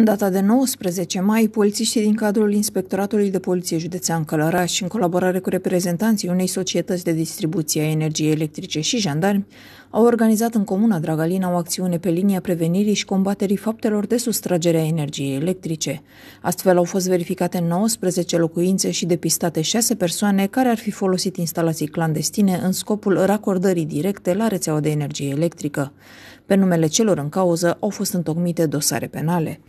În data de 19 mai, polițiștii din cadrul Inspectoratului de Poliție Județean Călăraș, în colaborare cu reprezentanții unei societăți de distribuție a energiei electrice și jandarmi, au organizat în comuna Dragalina o acțiune pe linia prevenirii și combaterii faptelor de sustragere a energiei electrice. Astfel au fost verificate 19 locuințe și depistate 6 persoane care ar fi folosit instalații clandestine în scopul racordării directe la rețeaua de energie electrică. Pe numele celor în cauză au fost întocmite dosare penale.